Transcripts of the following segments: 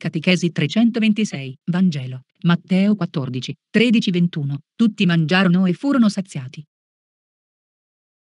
Catechesi 326, Vangelo, Matteo 14, 13-21. Tutti mangiarono e furono saziati.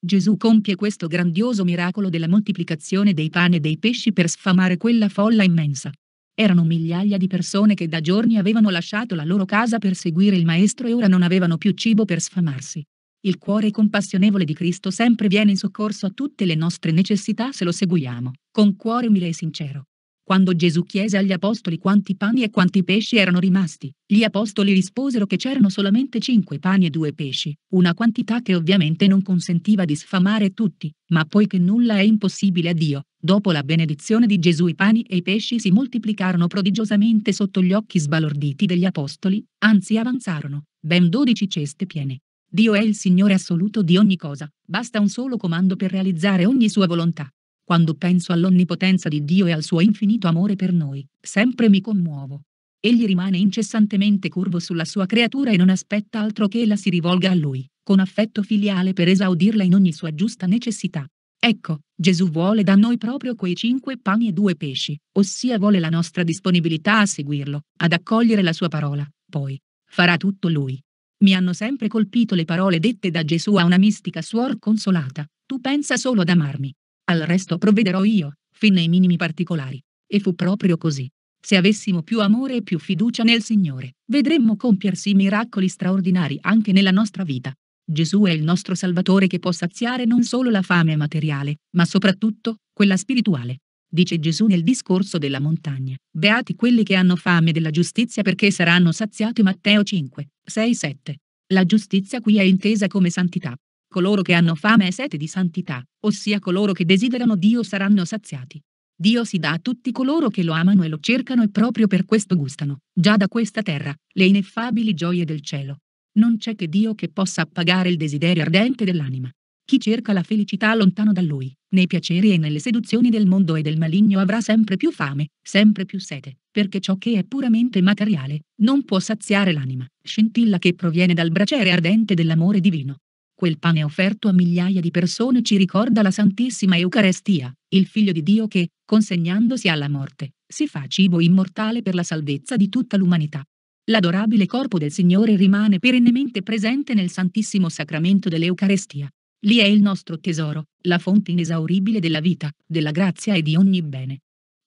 Gesù compie questo grandioso miracolo della moltiplicazione dei pane e dei pesci per sfamare quella folla immensa. Erano migliaia di persone che da giorni avevano lasciato la loro casa per seguire il Maestro e ora non avevano più cibo per sfamarsi. Il cuore compassionevole di Cristo sempre viene in soccorso a tutte le nostre necessità se lo seguiamo, con cuore umile e sincero. Quando Gesù chiese agli apostoli quanti pani e quanti pesci erano rimasti, gli apostoli risposero che c'erano solamente cinque pani e due pesci, una quantità che ovviamente non consentiva di sfamare tutti, ma poiché nulla è impossibile a Dio, dopo la benedizione di Gesù i pani e i pesci si moltiplicarono prodigiosamente sotto gli occhi sbalorditi degli apostoli, anzi avanzarono, ben dodici ceste piene. Dio è il Signore assoluto di ogni cosa, basta un solo comando per realizzare ogni sua volontà. Quando penso all'onnipotenza di Dio e al suo infinito amore per noi, sempre mi commuovo. Egli rimane incessantemente curvo sulla sua creatura e non aspetta altro che ella si rivolga a lui, con affetto filiale per esaudirla in ogni sua giusta necessità. Ecco, Gesù vuole da noi proprio quei cinque pani e due pesci, ossia vuole la nostra disponibilità a seguirlo, ad accogliere la sua parola, poi farà tutto lui. Mi hanno sempre colpito le parole dette da Gesù a una mistica suor consolata, tu pensa solo ad amarmi. Al resto provvederò io, fin nei minimi particolari. E fu proprio così. Se avessimo più amore e più fiducia nel Signore, vedremmo compiersi miracoli straordinari anche nella nostra vita. Gesù è il nostro Salvatore che può saziare non solo la fame materiale, ma soprattutto quella spirituale. Dice Gesù nel discorso della montagna, Beati quelli che hanno fame della giustizia perché saranno saziati Matteo 5, 6, 7. La giustizia qui è intesa come santità, Coloro che hanno fame e sete di santità, ossia coloro che desiderano Dio saranno saziati. Dio si dà a tutti coloro che lo amano e lo cercano e proprio per questo gustano, già da questa terra, le ineffabili gioie del cielo. Non c'è che Dio che possa appagare il desiderio ardente dell'anima. Chi cerca la felicità lontano da lui, nei piaceri e nelle seduzioni del mondo e del maligno avrà sempre più fame, sempre più sete, perché ciò che è puramente materiale non può saziare l'anima, scintilla che proviene dal braciere ardente dell'amore divino. Quel pane offerto a migliaia di persone ci ricorda la Santissima Eucarestia, il Figlio di Dio che, consegnandosi alla morte, si fa cibo immortale per la salvezza di tutta l'umanità. L'adorabile corpo del Signore rimane perennemente presente nel Santissimo Sacramento dell'Eucarestia. Lì è il nostro tesoro, la fonte inesauribile della vita, della grazia e di ogni bene.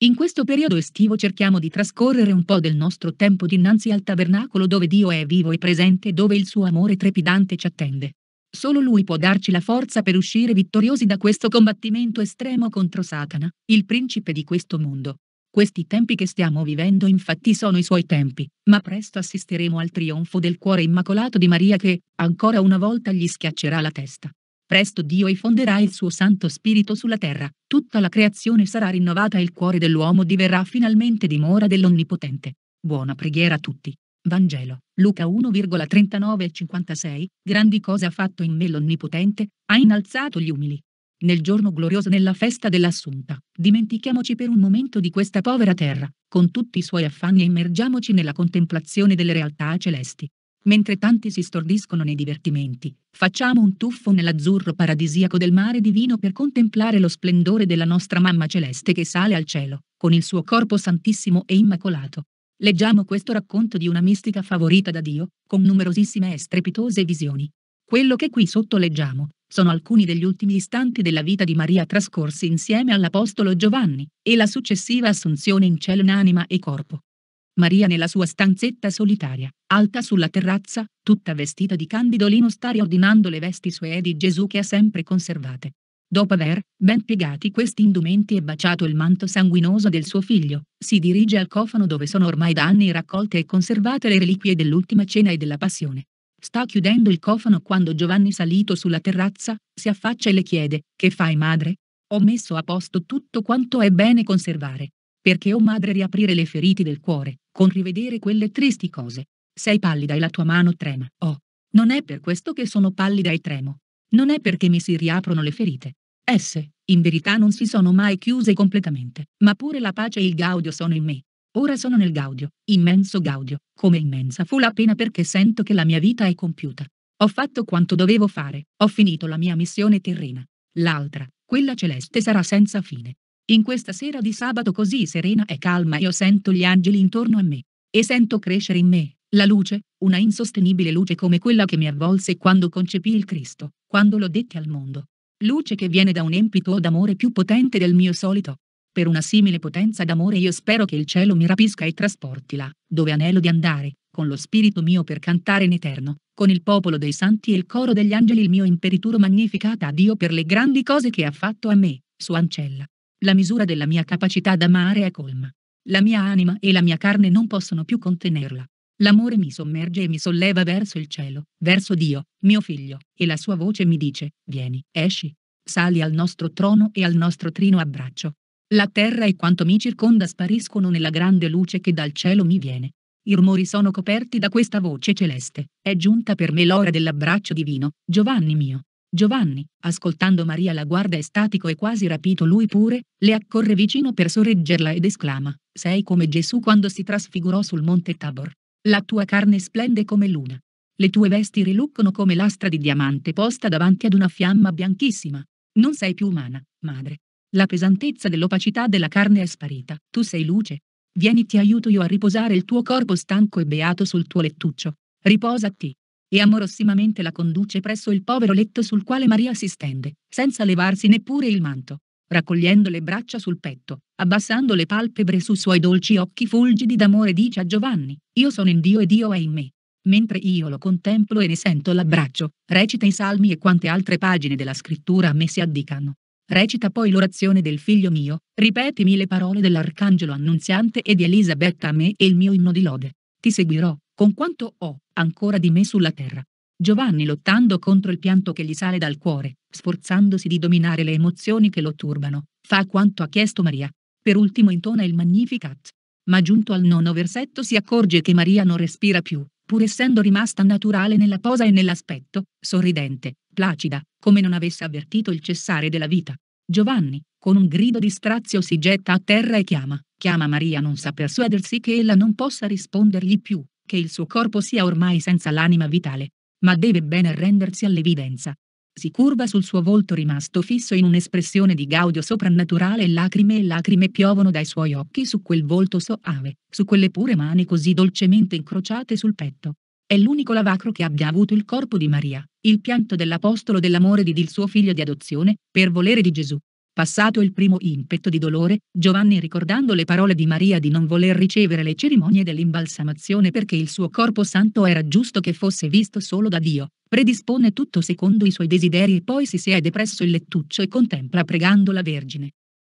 In questo periodo estivo cerchiamo di trascorrere un po' del nostro tempo dinanzi al tabernacolo dove Dio è vivo e presente e dove il suo amore trepidante ci attende. Solo lui può darci la forza per uscire vittoriosi da questo combattimento estremo contro Satana, il principe di questo mondo. Questi tempi che stiamo vivendo infatti sono i suoi tempi, ma presto assisteremo al trionfo del cuore immacolato di Maria che, ancora una volta, gli schiaccerà la testa. Presto Dio infonderà il suo Santo Spirito sulla terra, tutta la creazione sarà rinnovata e il cuore dell'uomo diverrà finalmente dimora dell'Onnipotente. Buona preghiera a tutti. Vangelo, Luca 1,39 e 56, grandi cose ha fatto in me l'Onnipotente, ha innalzato gli umili. Nel giorno glorioso nella festa dell'Assunta, dimentichiamoci per un momento di questa povera terra, con tutti i suoi affanni e immergiamoci nella contemplazione delle realtà celesti. Mentre tanti si stordiscono nei divertimenti, facciamo un tuffo nell'azzurro paradisiaco del mare divino per contemplare lo splendore della nostra mamma celeste che sale al cielo, con il suo corpo santissimo e immacolato. Leggiamo questo racconto di una mistica favorita da Dio, con numerosissime e strepitose visioni. Quello che qui sotto leggiamo sono alcuni degli ultimi istanti della vita di Maria trascorsi insieme all'Apostolo Giovanni e la successiva assunzione in cielo in anima e corpo. Maria nella sua stanzetta solitaria, alta sulla terrazza, tutta vestita di candido lino sta riordinando le vesti sue di Gesù che ha sempre conservate. Dopo aver ben piegati questi indumenti e baciato il manto sanguinoso del suo figlio, si dirige al cofano dove sono ormai da anni raccolte e conservate le reliquie dell'ultima cena e della passione. Sta chiudendo il cofano quando Giovanni salito sulla terrazza, si affaccia e le chiede, che fai madre? Ho messo a posto tutto quanto è bene conservare. Perché o madre riaprire le ferite del cuore, con rivedere quelle tristi cose. Sei pallida e la tua mano trema. Oh, non è per questo che sono pallida e tremo, non è perché mi si riaprono le ferite. Esse, in verità, non si sono mai chiuse completamente, ma pure la pace e il gaudio sono in me. Ora sono nel gaudio, immenso gaudio, come immensa fu la pena perché sento che la mia vita è compiuta. Ho fatto quanto dovevo fare, ho finito la mia missione terrena. L'altra, quella celeste, sarà senza fine. In questa sera di sabato così serena e calma io sento gli angeli intorno a me. E sento crescere in me, la luce, una insostenibile luce come quella che mi avvolse quando concepì il Cristo, quando lo detti al mondo. Luce che viene da un empito d'amore più potente del mio solito. Per una simile potenza d'amore io spero che il cielo mi rapisca e trasporti là, dove anelo di andare, con lo spirito mio per cantare in eterno, con il popolo dei santi e il coro degli angeli il mio imperituro magnificata a Dio per le grandi cose che ha fatto a me, sua ancella. La misura della mia capacità d'amare è colma. La mia anima e la mia carne non possono più contenerla. L'amore mi sommerge e mi solleva verso il cielo, verso Dio, mio figlio, e la sua voce mi dice, vieni, esci, sali al nostro trono e al nostro trino abbraccio. La terra e quanto mi circonda spariscono nella grande luce che dal cielo mi viene. I rumori sono coperti da questa voce celeste. È giunta per me l'ora dell'abbraccio divino, Giovanni mio. Giovanni, ascoltando Maria la guarda estatico e quasi rapito lui pure, le accorre vicino per sorreggerla ed esclama, Sei come Gesù quando si trasfigurò sul monte Tabor. La tua carne splende come luna. Le tue vesti riluccono come lastra di diamante posta davanti ad una fiamma bianchissima. Non sei più umana, madre. La pesantezza dell'opacità della carne è sparita. Tu sei luce. Vieni ti aiuto io a riposare il tuo corpo stanco e beato sul tuo lettuccio. Riposati. E amorissimamente la conduce presso il povero letto sul quale Maria si stende, senza levarsi neppure il manto raccogliendo le braccia sul petto, abbassando le palpebre sui suoi dolci occhi fulgidi d'amore dice a Giovanni, Io sono in Dio e Dio è in me. Mentre io lo contemplo e ne sento l'abbraccio, recita i salmi e quante altre pagine della scrittura a me si addicano. Recita poi l'orazione del figlio mio, ripetimi le parole dell'arcangelo annunziante e di Elisabetta a me e il mio inno di lode. Ti seguirò, con quanto ho, ancora di me sulla terra. Giovanni lottando contro il pianto che gli sale dal cuore, sforzandosi di dominare le emozioni che lo turbano, fa quanto ha chiesto Maria. Per ultimo intona il Magnificat. Ma giunto al nono versetto si accorge che Maria non respira più, pur essendo rimasta naturale nella posa e nell'aspetto, sorridente, placida, come non avesse avvertito il cessare della vita. Giovanni, con un grido di strazio si getta a terra e chiama, chiama Maria non sa persuadersi che ella non possa rispondergli più, che il suo corpo sia ormai senza l'anima vitale ma deve ben arrendersi all'evidenza. Si curva sul suo volto rimasto fisso in un'espressione di gaudio soprannaturale e lacrime e lacrime piovono dai suoi occhi su quel volto soave, su quelle pure mani così dolcemente incrociate sul petto. È l'unico lavacro che abbia avuto il corpo di Maria, il pianto dell'apostolo dell'amore di Dil suo figlio di adozione, per volere di Gesù. Passato il primo impeto di dolore, Giovanni ricordando le parole di Maria di non voler ricevere le cerimonie dell'imbalsamazione perché il suo corpo santo era giusto che fosse visto solo da Dio, predispone tutto secondo i suoi desideri e poi si siede presso il lettuccio e contempla pregando la Vergine.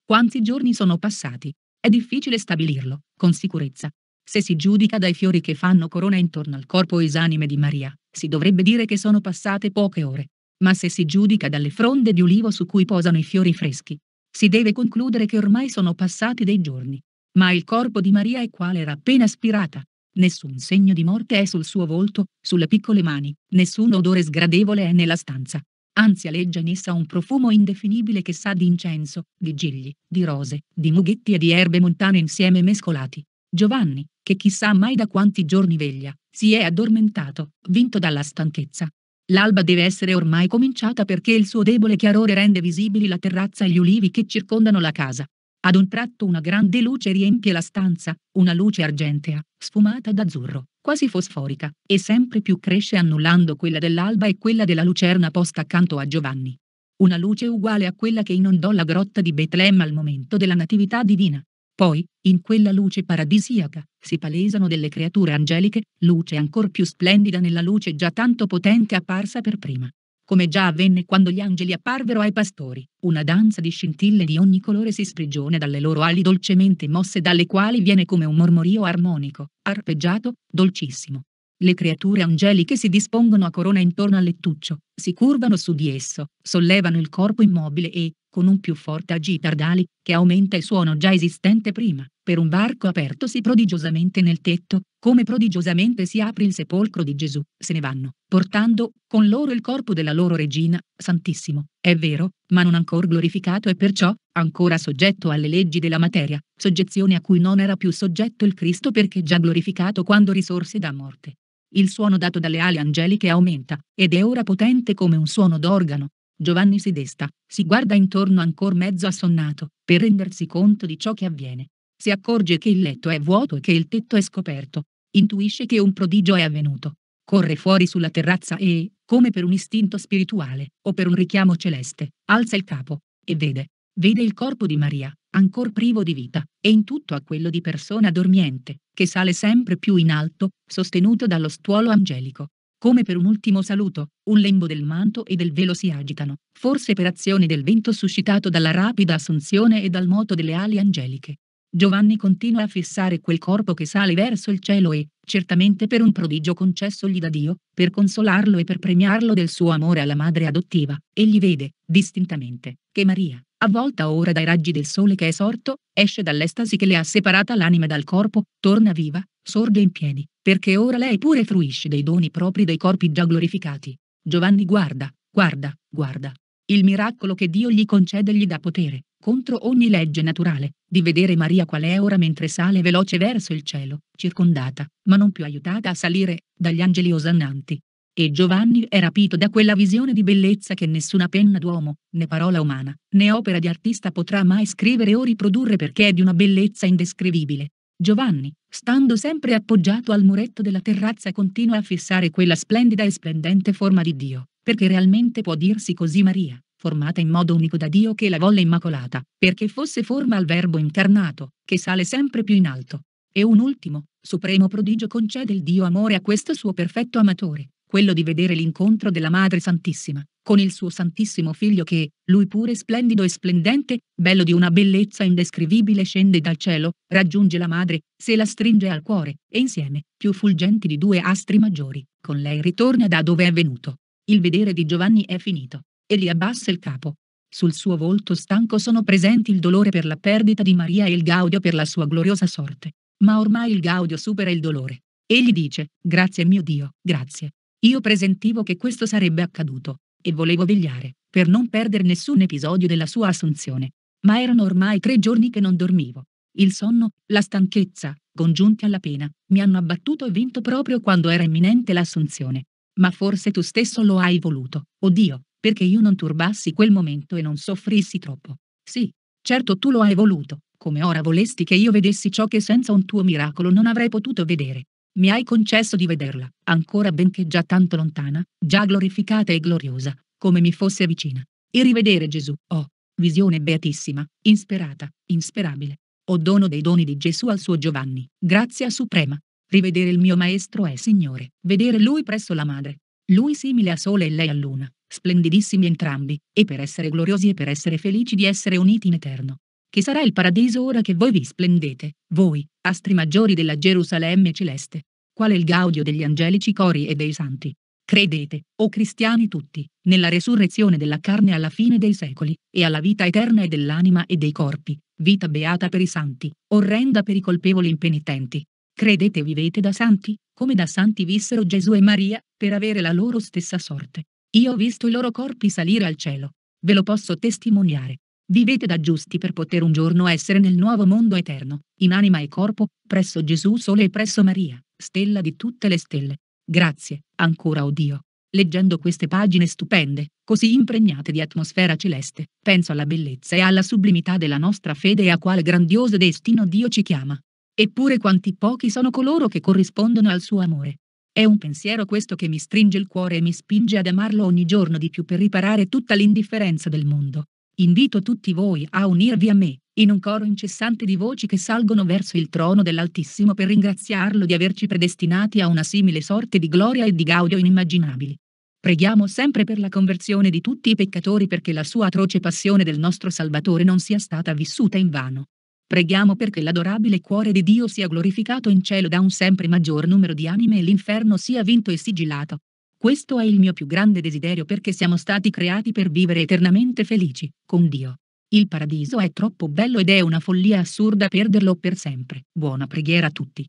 Quanti giorni sono passati? È difficile stabilirlo, con sicurezza. Se si giudica dai fiori che fanno corona intorno al corpo esanime di Maria, si dovrebbe dire che sono passate poche ore. Ma se si giudica dalle fronde di ulivo su cui posano i fiori freschi, si deve concludere che ormai sono passati dei giorni. Ma il corpo di Maria è quale era appena spirata. Nessun segno di morte è sul suo volto, sulle piccole mani, nessun odore sgradevole è nella stanza. Anzi aleggia in essa un profumo indefinibile che sa di incenso, di gigli, di rose, di mughetti e di erbe montane insieme mescolati. Giovanni, che chissà mai da quanti giorni veglia, si è addormentato, vinto dalla stanchezza, L'alba deve essere ormai cominciata perché il suo debole chiarore rende visibili la terrazza e gli ulivi che circondano la casa. Ad un tratto una grande luce riempie la stanza, una luce argentea, sfumata d'azzurro, quasi fosforica, e sempre più cresce annullando quella dell'alba e quella della lucerna posta accanto a Giovanni. Una luce uguale a quella che inondò la grotta di Betlemme al momento della Natività divina. Poi, in quella luce paradisiaca, si palesano delle creature angeliche, luce ancor più splendida nella luce già tanto potente apparsa per prima. Come già avvenne quando gli angeli apparvero ai pastori, una danza di scintille di ogni colore si sprigiona dalle loro ali dolcemente mosse dalle quali viene come un mormorio armonico, arpeggiato, dolcissimo. Le creature angeliche si dispongono a corona intorno al lettuccio, si curvano su di esso, sollevano il corpo immobile e, con un più forte d'ali, che aumenta il suono già esistente prima, per un varco apertosi prodigiosamente nel tetto, come prodigiosamente si apre il sepolcro di Gesù, se ne vanno, portando con loro il corpo della loro regina, santissimo, è vero, ma non ancora glorificato e perciò ancora soggetto alle leggi della materia, soggezione a cui non era più soggetto il Cristo perché già glorificato quando risorse da morte. Il suono dato dalle ali angeliche aumenta, ed è ora potente come un suono d'organo, Giovanni si desta, si guarda intorno ancora mezzo assonnato, per rendersi conto di ciò che avviene. Si accorge che il letto è vuoto e che il tetto è scoperto. Intuisce che un prodigio è avvenuto. Corre fuori sulla terrazza e, come per un istinto spirituale, o per un richiamo celeste, alza il capo, e vede, vede il corpo di Maria, ancora privo di vita, e in tutto a quello di persona dormiente, che sale sempre più in alto, sostenuto dallo stuolo angelico come per un ultimo saluto, un lembo del manto e del velo si agitano, forse per azione del vento suscitato dalla rapida assunzione e dal moto delle ali angeliche. Giovanni continua a fissare quel corpo che sale verso il cielo e, certamente per un prodigio concessogli da Dio, per consolarlo e per premiarlo del suo amore alla madre adottiva, egli vede, distintamente, che Maria, avvolta ora dai raggi del sole che è sorto, esce dall'estasi che le ha separata l'anima dal corpo, torna viva, sorge in piedi, perché ora lei pure fruisce dei doni propri dei corpi già glorificati. Giovanni guarda, guarda, guarda. Il miracolo che Dio gli concede gli dà potere, contro ogni legge naturale, di vedere Maria qual è ora mentre sale veloce verso il cielo, circondata, ma non più aiutata a salire, dagli angeli osannanti. E Giovanni è rapito da quella visione di bellezza che nessuna penna d'uomo, né parola umana, né opera di artista potrà mai scrivere o riprodurre perché è di una bellezza indescrivibile. Giovanni, stando sempre appoggiato al muretto della terrazza, continua a fissare quella splendida e splendente forma di Dio, perché realmente può dirsi così Maria, formata in modo unico da Dio che la volle immacolata, perché fosse forma al Verbo incarnato, che sale sempre più in alto. E un ultimo, supremo prodigio concede il Dio amore a questo suo perfetto amatore, quello di vedere l'incontro della Madre Santissima, con il suo Santissimo Figlio che, lui pure splendido e splendente, bello di una bellezza indescrivibile, scende dal cielo, raggiunge la Madre, se la stringe al cuore, e insieme, più fulgenti di due astri maggiori, con lei ritorna da dove è venuto. Il vedere di Giovanni è finito. e gli abbassa il capo, sul suo volto stanco sono presenti il dolore per la perdita di Maria e il gaudio per la sua gloriosa sorte. Ma ormai il gaudio supera il dolore. Egli dice, grazie mio Dio, grazie, io presentivo che questo sarebbe accaduto, e volevo vegliare, per non perdere nessun episodio della sua assunzione. Ma erano ormai tre giorni che non dormivo. Il sonno, la stanchezza, congiunti alla pena, mi hanno abbattuto e vinto proprio quando era imminente l'assunzione. Ma forse tu stesso lo hai voluto, oh Dio, perché io non turbassi quel momento e non soffrissi troppo. Sì, certo tu lo hai voluto, come ora volesti che io vedessi ciò che senza un tuo miracolo non avrei potuto vedere mi hai concesso di vederla, ancora benché già tanto lontana, già glorificata e gloriosa, come mi fosse vicina. E rivedere Gesù, oh, visione beatissima, insperata, insperabile. O oh dono dei doni di Gesù al suo Giovanni, grazia suprema. Rivedere il mio Maestro è Signore, vedere Lui presso la Madre. Lui simile a sole e lei a luna, splendidissimi entrambi, e per essere gloriosi e per essere felici di essere uniti in eterno che sarà il paradiso ora che voi vi splendete, voi, astri maggiori della Gerusalemme celeste quale il gaudio degli angelici cori e dei santi. Credete, o cristiani tutti, nella resurrezione della carne alla fine dei secoli, e alla vita eterna e dell'anima e dei corpi, vita beata per i santi, orrenda per i colpevoli impenitenti. Credete e vivete da santi, come da santi vissero Gesù e Maria, per avere la loro stessa sorte. Io ho visto i loro corpi salire al cielo. Ve lo posso testimoniare. Vivete da giusti per poter un giorno essere nel nuovo mondo eterno, in anima e corpo, presso Gesù solo e presso Maria stella di tutte le stelle. Grazie, ancora oh Dio. Leggendo queste pagine stupende, così impregnate di atmosfera celeste, penso alla bellezza e alla sublimità della nostra fede e a quale grandioso destino Dio ci chiama. Eppure quanti pochi sono coloro che corrispondono al suo amore. È un pensiero questo che mi stringe il cuore e mi spinge ad amarlo ogni giorno di più per riparare tutta l'indifferenza del mondo. Invito tutti voi a unirvi a me, in un coro incessante di voci che salgono verso il trono dell'Altissimo per ringraziarlo di averci predestinati a una simile sorte di gloria e di gaudio inimmaginabili. Preghiamo sempre per la conversione di tutti i peccatori perché la sua atroce passione del nostro Salvatore non sia stata vissuta in vano. Preghiamo perché l'adorabile cuore di Dio sia glorificato in cielo da un sempre maggior numero di anime e l'inferno sia vinto e sigillato. Questo è il mio più grande desiderio perché siamo stati creati per vivere eternamente felici, con Dio. Il paradiso è troppo bello ed è una follia assurda perderlo per sempre. Buona preghiera a tutti.